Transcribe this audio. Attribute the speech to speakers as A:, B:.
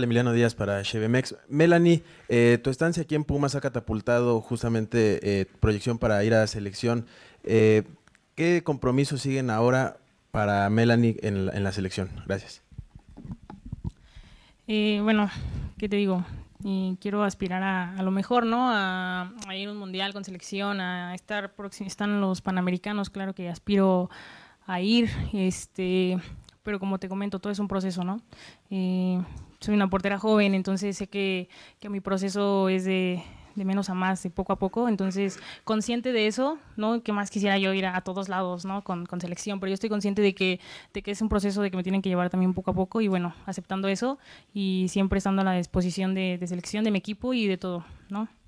A: Emiliano Díaz para Chevemex. Melanie, eh, tu estancia aquí en Pumas ha catapultado justamente eh, proyección para ir a la selección. Eh, ¿Qué compromisos siguen ahora para Melanie en la, selección?
B: Gracias.
C: Eh, bueno, ¿qué te digo? quiero aspirar a, lo mejor, ¿no? A, ir a un mundial con selección, a estar próximo. Están los panamericanos, claro que aspiro a ir, este, pero como te comento, todo es un proceso, ¿no? soy una portera joven, entonces sé que, mi proceso es de, menos a más, de poco a poco. Entonces, consciente de eso, ¿no? Que más quisiera yo ir a, todos lados, ¿no? Con, con, selección, pero yo estoy consciente de que, de que es un proceso de que me tienen que llevar también poco a poco y bueno, aceptando eso y siempre estando a la disposición de, de selección, de mi equipo y de todo, ¿no?